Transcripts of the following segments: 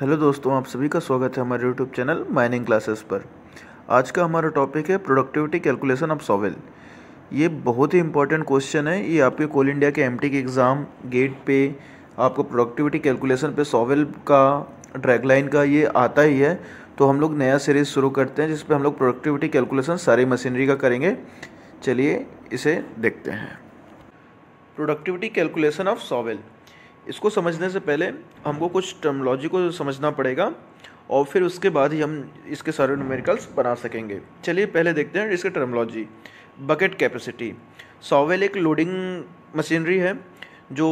hello दोस्तों आप सभी का स्वागत है हमारे यूट्यूब चैनल माइनिंग क्लासेस पर आज का हमारा टॉपिक है प्रोडक्टिविटी कैलकुलेशन ऑफ सॉवेल ये बहुत ही इंपॉर्टेंट क्वेश्चन है ये आपके कोल इंडिया के एम के एग्ज़ाम गेट पे आपको प्रोडक्टिविटी कैलकुलेशन पे सॉवेल का ड्रैगलाइन का ये आता ही है तो हम लोग नया सीरीज़ शुरू करते हैं जिसपे हम लोग प्रोडक्टिविटी कैलकुलेसन सारी मशीनरी का करेंगे चलिए इसे देखते हैं प्रोडक्टिविटी कैलकुलेसन ऑफ सॉवेल इसको समझने से पहले हमको कुछ टर्मोलॉजी को समझना पड़ेगा और फिर उसके बाद ही हम इसके सारे न्यूमेरिकल्स बना सकेंगे चलिए पहले देखते हैं इसके टर्मोलॉजी बकेट कैपेसिटी सॉवेल एक लोडिंग मशीनरी है जो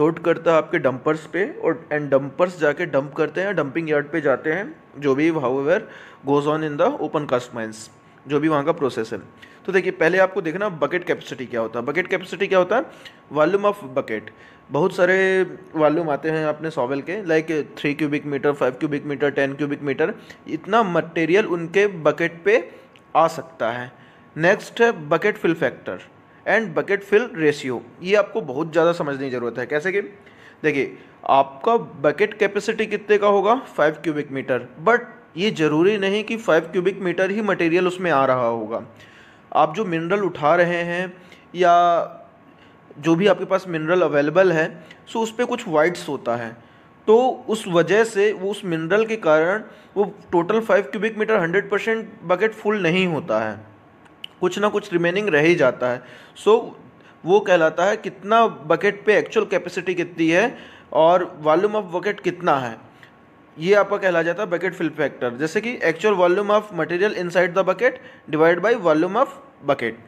लोड करता है आपके डंपर्स पे और एंड डंपर्स जाके डंप करते हैं डंपिंग यार्ड पे जाते हैं जो भी ever goes on in the open cast mines जो भी वहाँ का प्रोसेस है तो देखिए पहले आपको देखना बकेट कैपेसिटी क्या होता है बकेट कैपेसिटी क्या होता है वॉल्यूम ऑफ बकेट बहुत सारे वॉल्यूम आते हैं अपने सॉवेल के like three cubic metre five cubic metre ten cubic metre इतना मटेरियल उनके बकेट पे आ सकता है नेक्स्ट है bucket fill factor and bucket fill ratio ये आपको बहुत ज़्यादा समझने की ज़रूरत है कैसे कि देखिए आपका बकेट कैपेसिटी कितने का होगा फाइव क्यूबिक मीटर बट ये ज़रूरी नहीं कि फाइव क्यूबिक मीटर ही मटेरियल उसमें आ रहा होगा आप जो मिनरल उठा रहे हैं या जो भी आपके पास मिनरल अवेलेबल है सो उस पर कुछ वाइट्स होता है तो उस वजह से वो उस मिनरल के कारण वो total five cubic metre hundred percent bucket full नहीं होता है कुछ ना कुछ रिमेनिंग रह ही जाता है सो so, वो कहलाता है कितना बकेट पे एक्चुअल कैपेसिटी कितनी है और वॉल्यूम ऑफ बकेट कितना है ये आपका कहला जाता है बकेट फिल फैक्टर जैसे कि actual volume of material inside the bucket divide by volume of bucket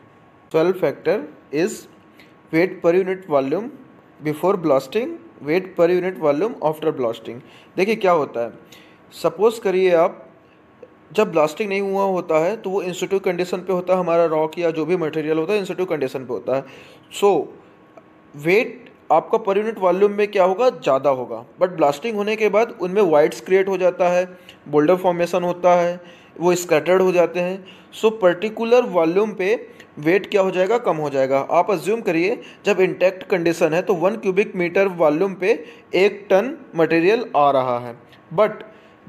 swell factor is weight per unit volume before blasting weight per unit volume after blasting देखिए क्या होता है सपोज करिए आप जब blasting नहीं हुआ होता है तो वो इंस्टीट्यूट कंडीशन पे होता है हमारा रॉक या जो भी मटेरियल होता है इंस्टीट्यूट कंडीशन पे होता है सो वेट आपका पर यूनिट वॉल्यूम में क्या होगा ज़्यादा होगा बट ब्लास्टिंग होने के बाद उनमें वाइट्स क्रिएट हो जाता है बोल्डर फॉर्मेशन होता है वो स्कैटर्ड हो जाते हैं सो पर्टिकुलर वॉल्यूम पे वेट क्या हो जाएगा कम हो जाएगा आप अज्यूम करिए जब इंटैक्ट कंडीशन है तो वन क्यूबिक मीटर वॉल्यूम पे एक टन मटेरियल आ रहा है बट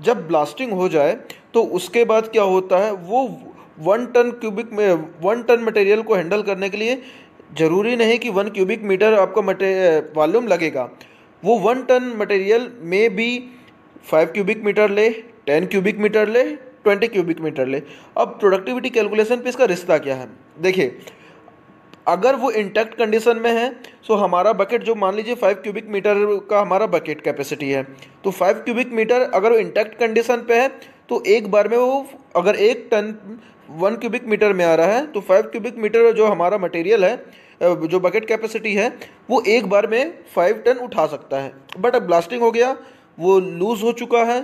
जब ब्लास्टिंग हो जाए तो उसके बाद क्या होता है वो वन टन क्यूबिक में वन टन मटेरियल को हैंडल करने के लिए ज़रूरी नहीं कि वन क्यूबिक मीटर आपका मटे वॉल्यूम लगेगा वो वन टन मटेरियल में भी फाइव क्यूबिक मीटर ले टेन क्यूबिक मीटर ले ट्वेंटी क्यूबिक मीटर ले अब प्रोडक्टिविटी कैलकुलेशन पे इसका रिश्ता क्या है देखिए अगर वो इंटैक्ट कंडीशन में है सो तो हमारा बकेट जो मान लीजिए फाइव क्यूबिक मीटर का हमारा बकेट कैपेसिटी है तो फाइव क्यूबिक मीटर अगर वो इंटैक्ट कंडीशन पे है तो एक बार में वो अगर एक टन वन क्यूबिक मीटर में आ रहा है तो फाइव क्यूबिक मीटर जो हमारा मटेरियल है जो बकेट कैपेसिटी है वो एक बार में फाइव टन उठा सकता है बट अब ब्लास्टिंग हो गया वो लूज़ हो चुका है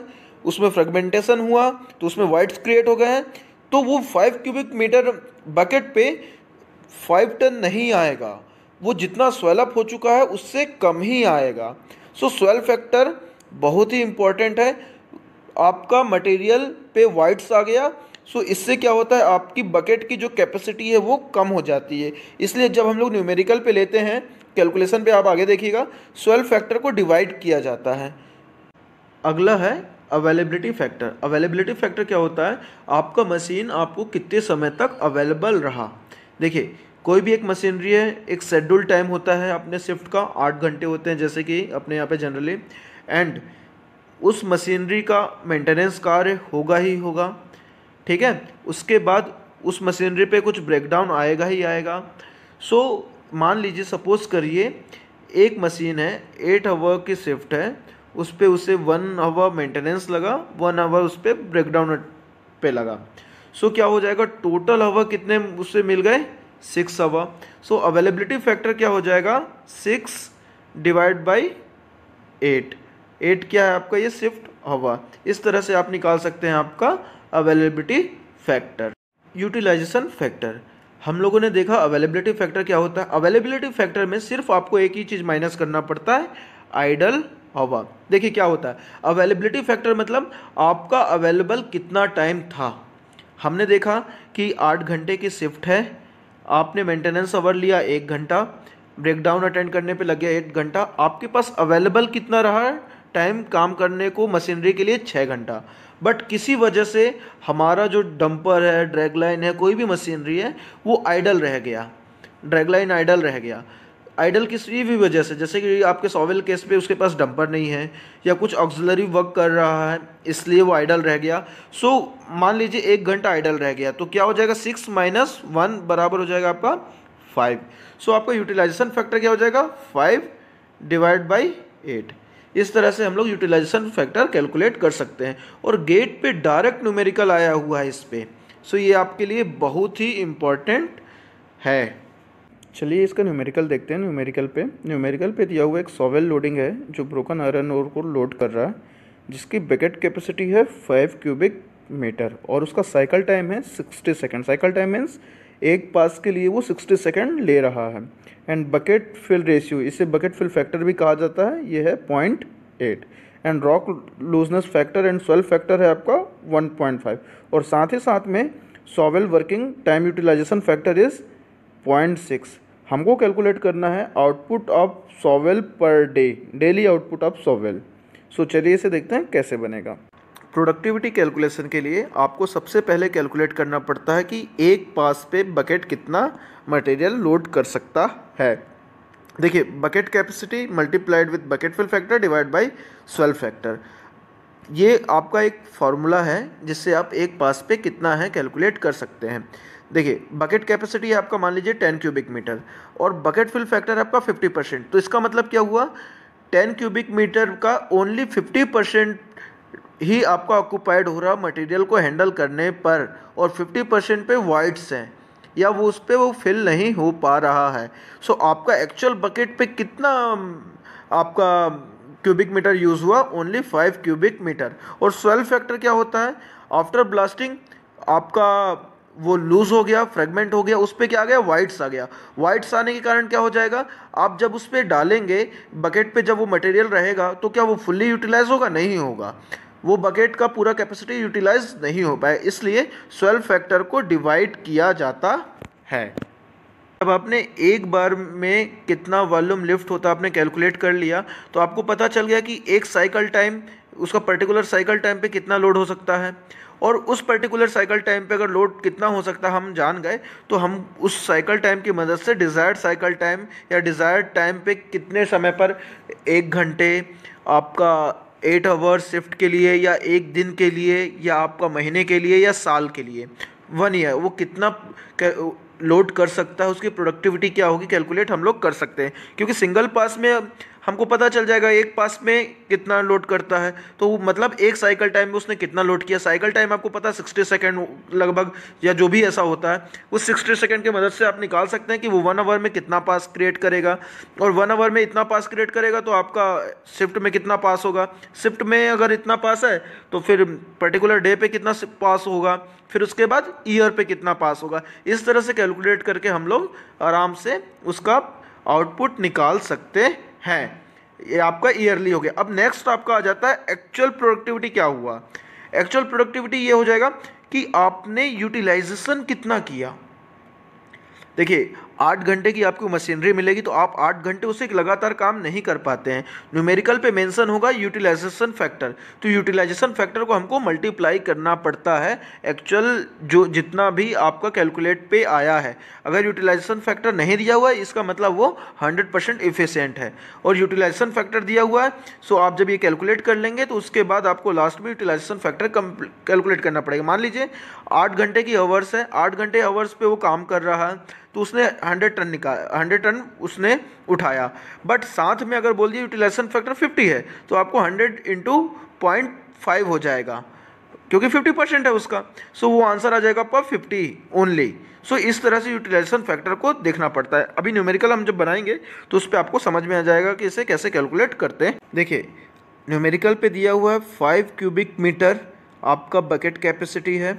उसमें फ्रेगमेंटेशन हुआ तो उसमें वाइट्स क्रिएट हो गए हैं तो वो फाइव क्यूबिक मीटर बकेट पे फाइव टन नहीं आएगा वो जितना स्वेलअप हो चुका है उससे कम ही आएगा सो स्वेल फैक्टर बहुत ही इम्पॉर्टेंट है आपका मटेरियल पे वाइट्स आ गया सो इससे क्या होता है आपकी बकेट की जो कैपेसिटी है वो कम हो जाती है इसलिए जब हम लोग न्यूमेरिकल पे लेते हैं कैलकुलेशन पे आप आगे देखिएगा सोयल फैक्टर को डिवाइड किया जाता है अगला है अवेलेबिलिटी फैक्टर अवेलेबिलिटी फैक्टर क्या होता है आपका मशीन आपको कितने समय तक अवेलेबल रहा देखिए कोई भी एक मशीनरी है एक शेड्यूल टाइम होता है अपने शिफ्ट का आठ घंटे होते हैं जैसे कि अपने यहाँ पे जनरली एंड उस मशीनरी का मेंटेनेंस कार्य होगा ही होगा ठीक है उसके बाद उस मशीनरी पे कुछ ब्रेकडाउन आएगा ही आएगा सो मान लीजिए सपोज करिए एक मशीन है एट आवर की शिफ्ट है उस पर उसे वन आवर मेंटेनेंस लगा वन आवर उस पर ब्रेकडाउन पे लगा सो so, क्या हो जाएगा टोटल आवर कितने उससे मिल गए six hour so availability factor क्या हो जाएगा six divide by eight eight क्या है आपका ये शिफ्ट हवा इस तरह से आप निकाल सकते हैं आपका अवेलेबिलिटी फैक्टर यूटिलाइजेशन फैक्टर हम लोगों ने देखा अवेलेबिलिटी फैक्टर क्या होता है अवेलेबिलिटी फैक्टर में सिर्फ आपको एक ही चीज़ माइनस करना पड़ता है आइडल हवा देखिए क्या होता है अवेलेबिलिटी फैक्टर मतलब आपका अवेलेबल कितना टाइम था हमने देखा कि आठ घंटे की शिफ्ट है आपने मेंटेनेंस आवर लिया एक घंटा ब्रेकडाउन अटेंड करने पे लग गया एक घंटा आपके पास अवेलेबल कितना रहा है टाइम काम करने को मशीनरी के लिए छः घंटा बट किसी वजह से हमारा जो डंपर है ड्रैग लाइन है कोई भी मशीनरी है वो आइडल रह गया ड्रैग लाइन आइडल रह गया आइडल किसी भी वजह से जैसे कि आपके सॉवेल केस पे उसके पास डंपर नहीं है या कुछ ऑक्सिलरी वर्क कर रहा है इसलिए वो आइडल रह गया सो so, मान लीजिए एक घंटा आइडल रह गया तो क्या हो जाएगा सिक्स माइनस वन बराबर हो जाएगा आपका फाइव सो so, आपका यूटिलाइजेशन फैक्टर क्या हो जाएगा फाइव डिवाइड बाई एट इस तरह से हम लोग यूटिलाइजेशन फैक्टर कैलकुलेट कर सकते हैं और गेट पे डायरेक्ट न्यूमेरिकल आया हुआ है इस पर सो ये आपके लिए बहुत ही इम्पॉर्टेंट है चलिए इसका न्यूमेरिकल देखते हैं न्यूमेरिकल पे न्यूमेरिकल पे दिया हुआ एक सॉवेल लोडिंग है जो ब्रोकन आयरन ओर को लोड कर रहा है जिसकी बैकेट कैपेसिटी है फाइव क्यूबिक मीटर और उसका साइकिल टाइम है sixty second cycle time means एक पास के लिए वो सिक्सटी सेकेंड ले रहा है एंड बकेट फिल रेशियो इसे बकेट फिल फैक्टर भी कहा जाता है ये है point eight and rock looseness factor and soil factor है आपका वन पॉइंट फाइव और साथ ही साथ में shovel working time utilisation factor is point six हमको कैलकुलेट करना है output of shovel per day daily output of shovel so चलिए इसे देखते हैं कैसे बनेगा प्रोडक्टिविटी कैलकुलेशन के लिए आपको सबसे पहले कैलकुलेट करना पड़ता है कि एक पास पे बकेट कितना मटेरियल लोड कर सकता है देखिए bucket capacity multiplied with bucket fill factor divide by swell factor ये आपका एक फार्मूला है जिससे आप एक पास पे कितना है कैलकुलेट कर सकते हैं देखिए बकेट कैपेसिटी आपका मान लीजिए टेन क्यूबिक मीटर और बकेट फिल फैक्टर आपका फिफ्टी परसेंट तो इसका मतलब क्या हुआ टेन क्यूबिक मीटर का ओनली फिफ्टी परसेंट ही आपका ऑक्यूपाइड हो रहा मटेरियल को हैंडल करने पर और 50 परसेंट पे वाइट्स हैं या वो उस पर वो फिल नहीं हो पा रहा है सो so, आपका एक्चुअल बकेट पे कितना आपका क्यूबिक मीटर यूज़ हुआ ओनली फाइव क्यूबिक मीटर और सोयल फैक्टर क्या होता है आफ्टर ब्लास्टिंग आपका वो लूज़ हो गया फ्रेगमेंट हो गया उस पर क्या आ गया वाइट्स आ गया वाइट्स आने के कारण क्या हो जाएगा आप जब उस पर डालेंगे बकेट पे जब वो मटेरियल रहेगा तो क्या वो फुल्ली यूटिलाइज होगा नहीं होगा वो बकेट का पूरा कैपेसिटी यूटिलाइज नहीं हो पाए इसलिए स्वेल फैक्टर को डिवाइड किया जाता है अब आपने एक बार में कितना वॉल्यूम लिफ्ट होता आपने कैलकुलेट कर लिया तो आपको पता चल गया कि एक साइकिल टाइम उसका पर्टिकुलर साइकिल टाइम पे कितना लोड हो सकता है और उस पर्टिकुलर साइकिल टाइम पे अगर लोड कितना हो सकता हम जान गए तो हम उस साइकिल टाइम की मदद से डिज़ायर्ड साइकिल टाइम या डिज़ायर्ड टाइम पे कितने समय पर एक घंटे आपका एट आवर्स शिफ्ट के लिए या एक दिन के लिए या आपका महीने के लिए या साल के लिए वन ईयर वो कितना लोड कर सकता है उसकी प्रोडक्टिविटी क्या होगी कैलकुलेट हम लोग कर सकते हैं क्योंकि सिंगल पास में हमको पता चल जाएगा एक पास में कितना लोड करता है तो मतलब एक साइकिल टाइम में उसने कितना लोड किया साइकिल टाइम आपको पता है सिक्सटी सेकेंड लगभग या जो भी ऐसा होता है उस सिक्सटी सेकेंड की मदद से आप निकाल सकते हैं कि वो वन आवर में कितना पास क्रिएट करेगा और वन आवर में इतना पास क्रिएट करेगा तो आपका शिफ्ट में कितना पास होगा शिफ्ट में अगर इतना पास है तो फिर पर्टिकुलर डे पर कितना पास होगा फिर उसके बाद ईयर पे कितना पास होगा इस तरह से कैलकुलेट करके हम लोग आराम से उसका आउटपुट निकाल सकते है ये आपका ईयरली हो गया अब नेक्स्ट आपका आ जाता है एक्चुअल प्रोडक्टिविटी क्या हुआ एक्चुअल प्रोडक्टिविटी ये हो जाएगा कि आपने यूटिलाइजेशन कितना किया देखिए आठ घंटे की आपको मशीनरी मिलेगी तो आप आठ घंटे उसे लगातार काम नहीं कर पाते हैं न्यूमेरिकल पे मेंशन होगा यूटिलाइजेशन फैक्टर तो यूटिलाइजेशन फैक्टर को हमको मल्टीप्लाई करना पड़ता है एक्चुअल जो जितना भी आपका कैलकुलेट पे आया है अगर यूटिलाइजेशन फैक्टर नहीं दिया हुआ है इसका मतलब वो हंड्रेड परसेंट इफिशेंट है और यूटिलाइजेशन फैक्टर दिया हुआ है सो आप जब ये कैलकुलेट कर लेंगे तो उसके बाद आपको लास्ट में यूटिलाइजेशन फैक्टर कैलकुलेट करना पड़ेगा मान लीजिए आठ घंटे की आवर्स है आठ घंटे आवर्स पे वो काम कर रहा है तो उसने हंड्रेड टन निकाला हंड्रेड टन उसने उठाया बट साथ में अगर बोल दिए यूटिलाइजेशन फैक्टर फिफ्टी है तो आपको हंड्रेड इंटू पॉइंट फाइव हो जाएगा क्योंकि फिफ्टी परसेंट है उसका सो so, वो आंसर आ जाएगा पर फिफ्टी ओनली सो इस तरह से यूटिलाइजेशन फैक्टर को देखना पड़ता है अभी न्यूमेरिकल हम जब बनाएंगे तो उस पर आपको समझ में आ जाएगा कि इसे कैसे कैलकुलेट करते हैं देखिए न्यूमेरिकल पे दिया हुआ है फाइव क्यूबिक मीटर आपका बकेट कैपेसिटी है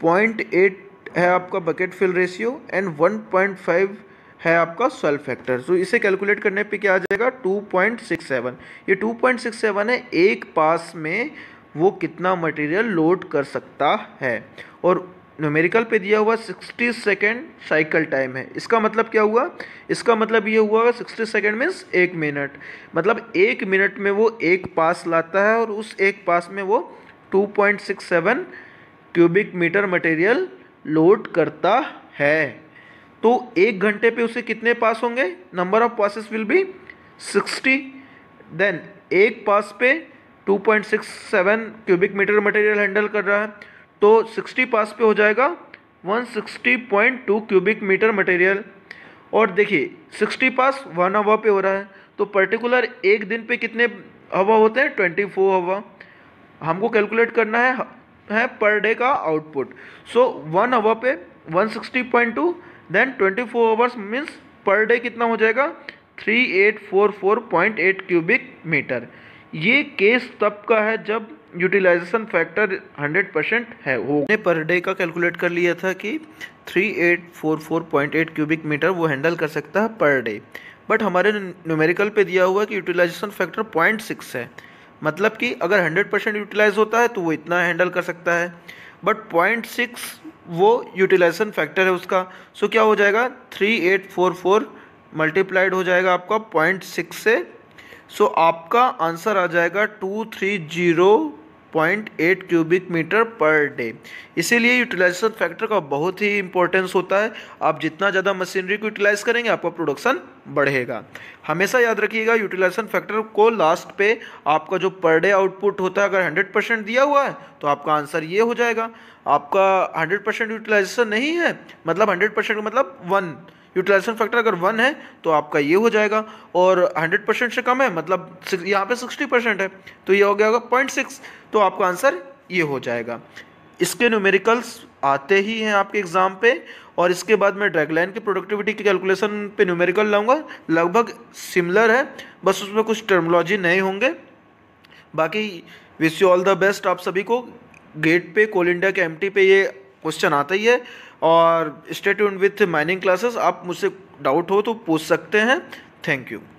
पॉइंट एट है आपका bucket fill ratio and one point five है आपका सॉल्व फैक्टर तो इसे कैलकुलेट करने पे क्या आ जाएगा टू पॉइंट सिक्स सेवन ये टू पॉइंट सिक्स सेवन है एक पास में वो कितना मटेरियल लोड कर सकता है और न्यूमेरिकल पे दिया हुआ 60 सेकेंड साइकिल टाइम है इसका मतलब क्या हुआ इसका मतलब ये हुआ 60 सेकेंड मीन्स एक मिनट मतलब एक मिनट में वो एक पास लाता है और उस एक पास में वो 2.67 क्यूबिक मीटर मटेरियल लोड करता है तो एक घंटे पे उसे कितने पास होंगे number of passes will be sixty then एक पास पे 2.67 क्यूबिक मीटर मटेरियल हैंडल कर रहा है तो 60 पास पे हो जाएगा 160.2 क्यूबिक मीटर मटेरियल और देखिए 60 पास वन हवा पे हो रहा है तो पर्टिकुलर एक दिन पे कितने हवा होते हैं 24 हवा हमको कैलकुलेट करना है है पर डे का आउटपुट सो वन आवर पे 160.2 then twenty four hours means per day कितना हो जाएगा 3844.8 क्यूबिक मीटर ये केस तब का है जब यूटिलाइजेशन फैक्टर 100 परसेंट है वो ने पर डे का कैलकुलेट कर लिया था कि 3844.8 क्यूबिक मीटर वो हैंडल कर सकता है पर डे बट हमारे न्यूमेरिकल पे दिया हुआ है कि यूटिलाइजेशन फैक्टर 0.6 है मतलब कि अगर 100 परसेंट यूटिलाइज होता है तो वो इतना हैंडल कर सकता है बट पॉइंट सिक्स वो यूटिलाइजेशन फैक्टर है उसका सो क्या हो जाएगा three eight four four multiplied हो जाएगा आपका पॉइंट सिक्स से सो आपका आंसर आ जाएगा two three zero point eight cubic metre per day इसीलिए यूटिलाइजेशन फैक्टर का बहुत ही इंपॉर्टेंस होता है आप जितना ज़्यादा मशीनरी को यूटिलाइज करेंगे आपका प्रोडक्शन बढ़ेगा हमेशा याद रखिएगा यूटिलाइजेशन फैक्टर को लास्ट पे आपका जो पर डे आउटपुट होता है अगर हंड्रेड परसेंट दिया हुआ है तो आपका आंसर ये हो जाएगा आपका हंड्रेड परसेंट यूटिलाइजेशन नहीं है मतलब हंड्रेड परसेंट मतलब वन यूटिलाइजेशन फैक्टर अगर वन है तो आपका ये हो जाएगा और हंड्रेड परसेंट से कम है मतलब यहाँ पे सिक्सटी परसेंट है तो ये हो गया होगा पॉइंट सिक्स तो आपका आंसर ये हो जाएगा इसके न्यूमेरिकल्स आते ही हैं आपके एग्ज़ाम पे और इसके बाद मैं ड्रैगलाइन की प्रोडक्टिविटी के कैलकुलेशन पे न्यूमेरिकल लाऊंगा लगभग सिमिलर है बस उसमें कुछ टर्मोलॉजी नए होंगे बाकी wish you all the best आप सभी को गेट पे कोल इंडिया के एमटी पे ये क्वेश्चन आता ही है और स्टेट विथ माइनिंग क्लासेस आप मुझसे डाउट हो तो पूछ सकते हैं थैंक यू